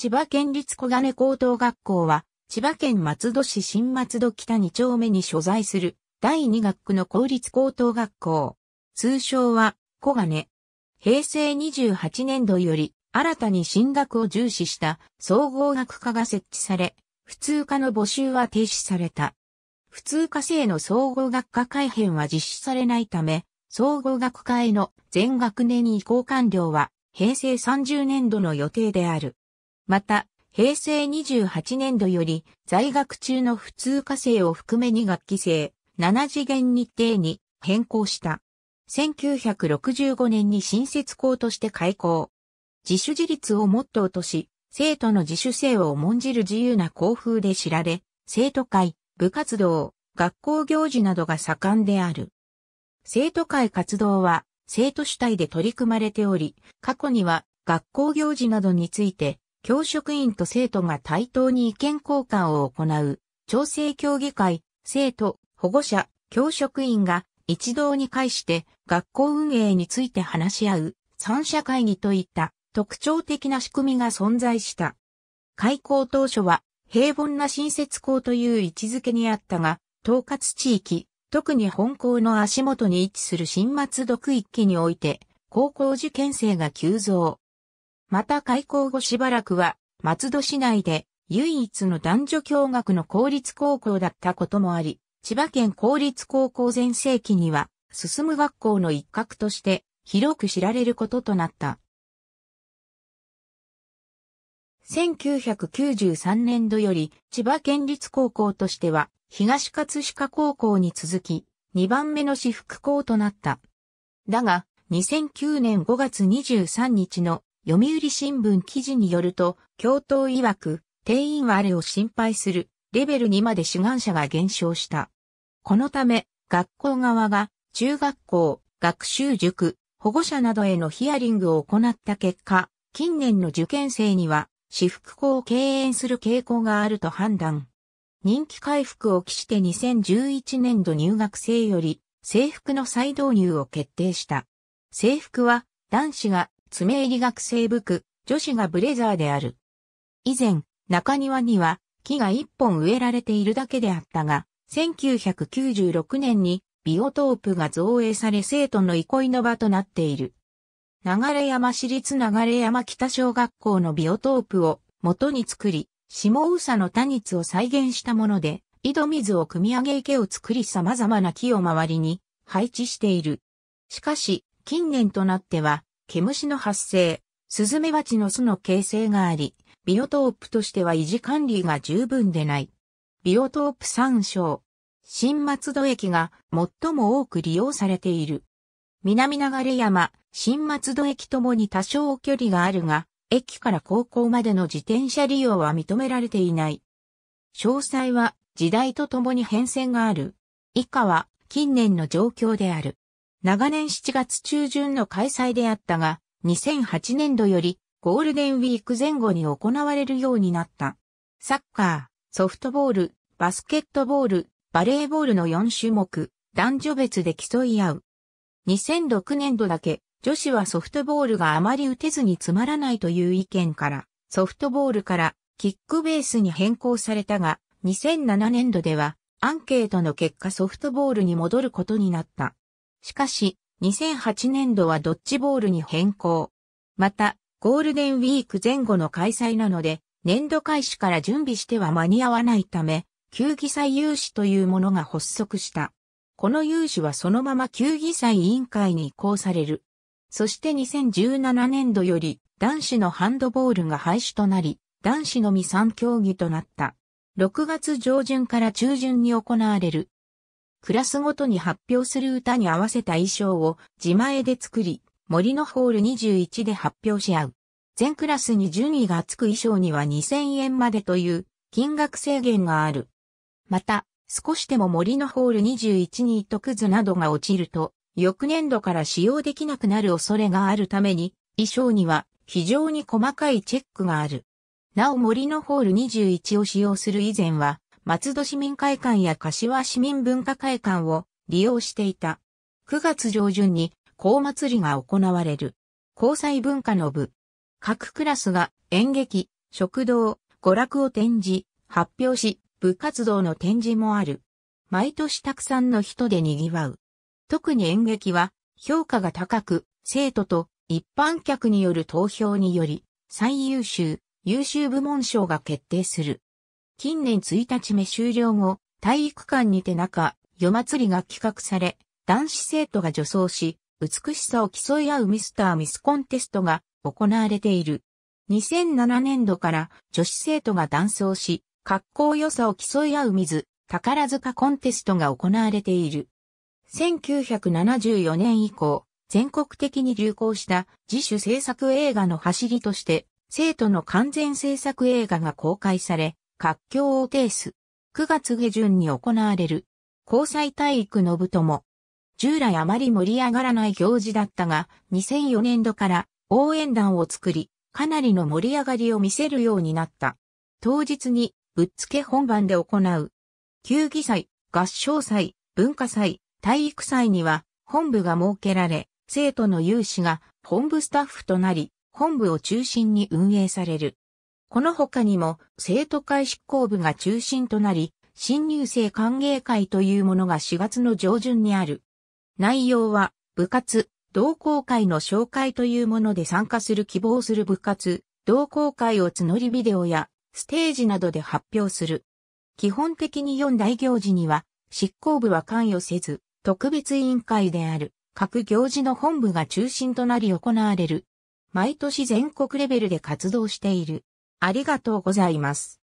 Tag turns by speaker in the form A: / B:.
A: 千葉県立小金高等学校は、千葉県松戸市新松戸北2丁目に所在する第2学区の公立高等学校。通称は小金。平成28年度より新たに進学を重視した総合学科が設置され、普通科の募集は停止された。普通科生の総合学科改編は実施されないため、総合学科への全学年移行完了は平成30年度の予定である。また、平成28年度より在学中の普通科生を含め2学期生、7次元日程に変更した。1965年に新設校として開校。自主自立をモットーとし、生徒の自主性を重んじる自由な校風で知られ、生徒会、部活動、学校行事などが盛んである。生徒会活動は生徒主体で取り組まれており、過去には学校行事などについて教職員と生徒が対等に意見交換を行う、調整協議会、生徒、保護者、教職員が一堂に会して学校運営について話し合う、三者会議といった特徴的な仕組みが存在した。開校当初は平凡な新設校という位置づけにあったが、統括地域、特に本校の足元に位置する新松独一期において、高校受験生が急増。また開校後しばらくは、松戸市内で唯一の男女共学の公立高校だったこともあり、千葉県公立高校全盛期には、進む学校の一角として広く知られることとなった。1993年度より千葉県立高校としては東葛飾高校に続き2番目の私服校となった。だが2009年5月23日の読売新聞記事によると、教頭曰く、定員割れを心配する、レベル2まで志願者が減少した。このため、学校側が、中学校、学習塾、保護者などへのヒアリングを行った結果、近年の受験生には、私服校を敬遠する傾向があると判断。人気回復を期して2011年度入学生より制服の再導入を決定した。制服は男子が爪り学生部区、女子がブレザーである。以前、中庭には木が一本植えられているだけであったが、1996年にビオトープが造営され生徒の憩いの場となっている。流山市立流山北小学校のビオトープを元に作り、下宇佐の多日を再現したもので、井戸水を汲み上げ池を作り様々な木を周りに配置している。しかし、近年となっては、毛虫の発生、スズメバチの巣の形成があり、ビオトープとしては維持管理が十分でない。ビオトープ参照。新松戸駅が最も多く利用されている。南流山、新松戸駅ともに多少距離があるが、駅から高校までの自転車利用は認められていない。詳細は時代とともに変遷がある。以下は近年の状況である。長年7月中旬の開催であったが、2008年度よりゴールデンウィーク前後に行われるようになった。サッカー、ソフトボール、バスケットボール、バレーボールの4種目、男女別で競い合う。2006年度だけ、女子はソフトボールがあまり打てずにつまらないという意見から、ソフトボールからキックベースに変更されたが、2007年度では、アンケートの結果ソフトボールに戻ることになった。しかし、2008年度はドッジボールに変更。また、ゴールデンウィーク前後の開催なので、年度開始から準備しては間に合わないため、球技祭有志というものが発足した。この有志はそのまま球技祭委員会に移行される。そして2017年度より男子のハンドボールが廃止となり、男子のみ3競技となった。6月上旬から中旬に行われるクラスごとに発表する歌に合わせた衣装を自前で作り、森のホール21で発表し合う。全クラスに順位がつく衣装には2000円までという金額制限がある。また、少しでも森のホール21に糸くずなどが落ちると、翌年度から使用できなくなる恐れがあるために、衣装には非常に細かいチェックがある。なお森のホール21を使用する以前は、松戸市民会館や柏市民文化会館を利用していた。9月上旬に高祭りが行われる。交際文化の部。各クラスが演劇、食堂、娯楽を展示、発表し、部活動の展示もある。毎年たくさんの人で賑わう。特に演劇は評価が高く、生徒と一般客による投票により、最優秀、優秀部門賞が決定する。近年1日目終了後、体育館にて中、夜祭りが企画され、男子生徒が女装し、美しさを競い合うミスターミスコンテストが行われている。2007年度から女子生徒が男装し、格好良さを競い合う水、宝塚コンテストが行われている。1974年以降、全国的に流行した自主制作映画の走りとして、生徒の完全制作映画が公開され、活況を呈す。9月下旬に行われる、交際体育の部とも、従来あまり盛り上がらない行事だったが、2004年度から応援団を作り、かなりの盛り上がりを見せるようになった。当日に、ぶっつけ本番で行う。球技祭、合唱祭、文化祭、体育祭には、本部が設けられ、生徒の有志が本部スタッフとなり、本部を中心に運営される。この他にも生徒会執行部が中心となり、新入生歓迎会というものが4月の上旬にある。内容は部活、同好会の紹介というもので参加する希望する部活、同好会を募りビデオやステージなどで発表する。基本的に4大行事には執行部は関与せず、特別委員会である各行事の本部が中心となり行われる。毎年全国レベルで活動している。ありがとうございます。